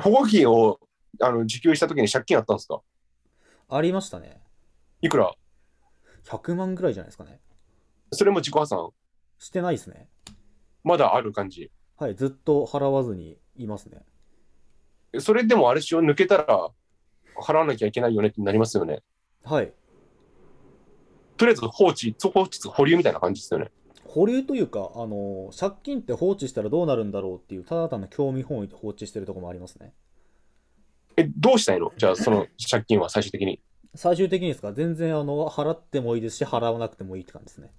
保護金をあの受給した時に借金あったんですかありましたね。いくら ?100 万ぐらいじゃないですかね。それも自己破産してないですね。まだある感じ。はい、ずっと払わずにいますね。それでもあれしよ抜けたら払わなきゃいけないよねってなりますよね。はい。とりあえず放置、放置保留みたいな感じですよね。保留というか、あの、借金って放置したらどうなるんだろうっていう、ただ単の興味本位で放置してるとこもありますね。え、どうしたいのじゃあ、その借金は最終的に。最終的にですか全然、あの、払ってもいいですし、払わなくてもいいって感じですね。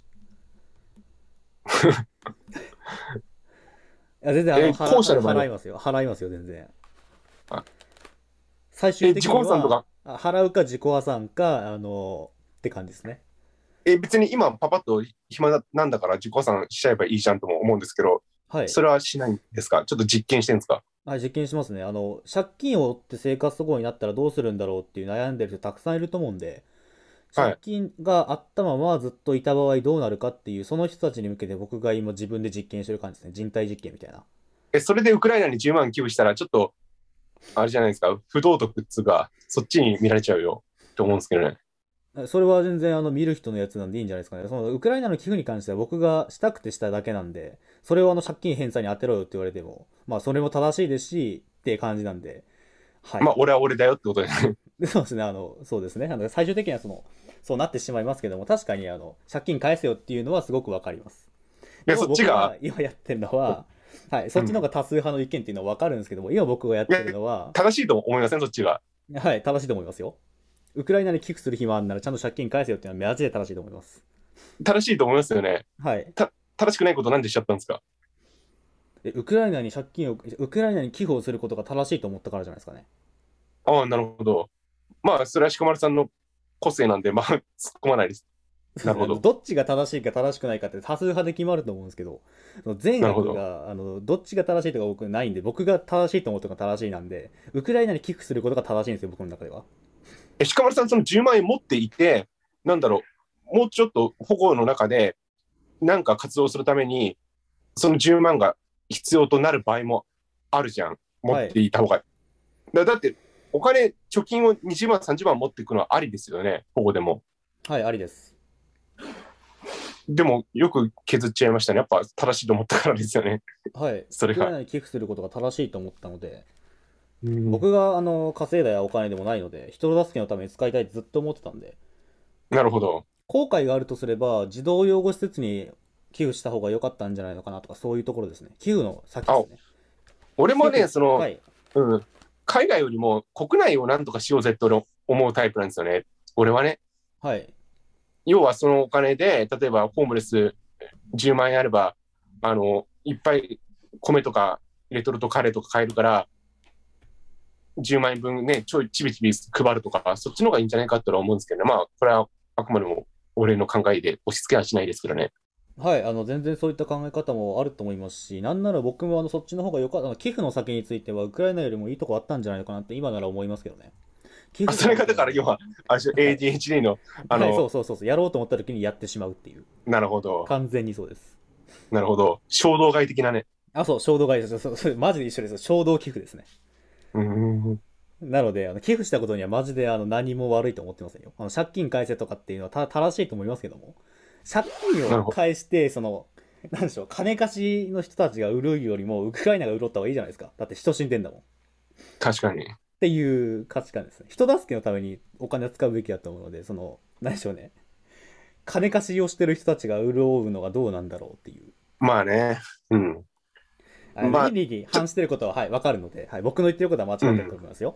いや、全然、あの、払払いますよ。払いますよ、全然。最終的には、自己破産とか払うか自己破産か、あの、って感じですね。え、別に今パパッと暇なんだから自己破産しちゃえばいいじゃんとも思うんですけど、はい。それはしないんですかちょっと実験してるんですかはい、実験しますね。あの、借金を負って生活保護になったらどうするんだろうっていう悩んでる人たくさんいると思うんで、借金があったままずっといた場合どうなるかっていう、その人たちに向けて僕が今自分で実験してる感じですね。人体実験みたいな。え、それでウクライナに10万寄付したら、ちょっと、あれじゃないですか、不道徳っつうか、そっちに見られちゃうよと思うんですけどね。それは全然あの見る人のやつなんでいいんじゃないですかね。そのウクライナの寄付に関しては僕がしたくてしただけなんで、それをあの借金返済に当てろよって言われても、まあそれも正しいですしって感じなんで、はい。まあ俺は俺だよってことですね。そうですね、あの、そうですね。あの最終的にはその、そうなってしまいますけども、確かにあの借金返せよっていうのはすごくわかります。いや、そっちが。今やってるのは、はい、そっちの方が多数派の意見っていうのはわかるんですけども、今僕がやってるのは。正しいと思いません、そっちが。はい、正しいと思いますよ。ウクライナに寄付する暇あるならちゃんと借金返せよっていうのはマジで正しいと思います。正しいと思いますよね。はい。た正しくないことなんでしちゃったんですかウクライナに借金を、ウクライナに寄付をすることが正しいと思ったからじゃないですかね。ああ、なるほど。まあ、それはしこさんの個性なんで、まあ、突っ込まないです。なるほど。どっちが正しいか正しくないかって多数派で決まると思うんですけど、全悪が、あの、どっちが正しいとか多くないんで、僕が正しいと思うとか正しいなんで、ウクライナに寄付することが正しいんですよ、僕の中では。え鹿丸さん、その10万円持っていて、なんだろう、もうちょっと保護の中で、なんか活動するために、その10万が必要となる場合もあるじゃん、持っていた方が。はい、だだって、お金、貯金を20万、30万持っていくのはありですよね、保護でも。はい、ありです。でも、よく削っちゃいましたね。やっぱ正しいと思ったからですよね。はい。それが。寄付することが正しいと思ったので。うん、僕があの稼いだお金でもないので人助けのために使いたいってずっと思ってたんでなるほど後悔があるとすれば児童養護施設に寄付した方が良かったんじゃないのかなとかそういうところですね寄付の先ですね俺もねその、はい、うん、海外よりも国内をなんとかしようぜって俺思うタイプなんですよね俺はねはい要はそのお金で例えばホームレス10万円あればあのいっぱい米とかレトルトカレーとか買えるから10万円分ね、ちょいちびちび配るとか、そっちの方がいいんじゃないかと思うんですけど、ね、まあ、これはあくまでも俺の考えで押し付けはしないですけどね。はい、あの全然そういった考え方もあると思いますし、なんなら僕もあのそっちの方がよかった、寄付の先については、ウクライナよりもいいとこあったんじゃないかなって、今なら思いますけどね。寄付それがだから要は、ADHD の、あの、はい、そうそうそうそう、やろうと思った時にやってしまうっていう。なるほど。完全にそうです。なるほど。衝動買い的なね。あ、そう、衝動買いです。そうそうマジで一緒です。衝動寄付ですね。うんなので、あの寄付したことにはマジであの何も悪いと思ってませんよ。あの借金返せとかっていうのはた正しいと思いますけども、借金を返して、その、なんでしょう、金貸しの人たちが潤うよりも、ウクライナが潤った方がいいじゃないですか。だって人死んでんだもん。確かに。っていう価値観ですね。人助けのためにお金を使うべきだと思うので、その、何でしょうね。金貸しをしてる人たちが潤うのがどうなんだろうっていう。まあね。うん。倫理に反してることは、はい、わかるので、はい、僕の言ってることは間違ってると思いますよ。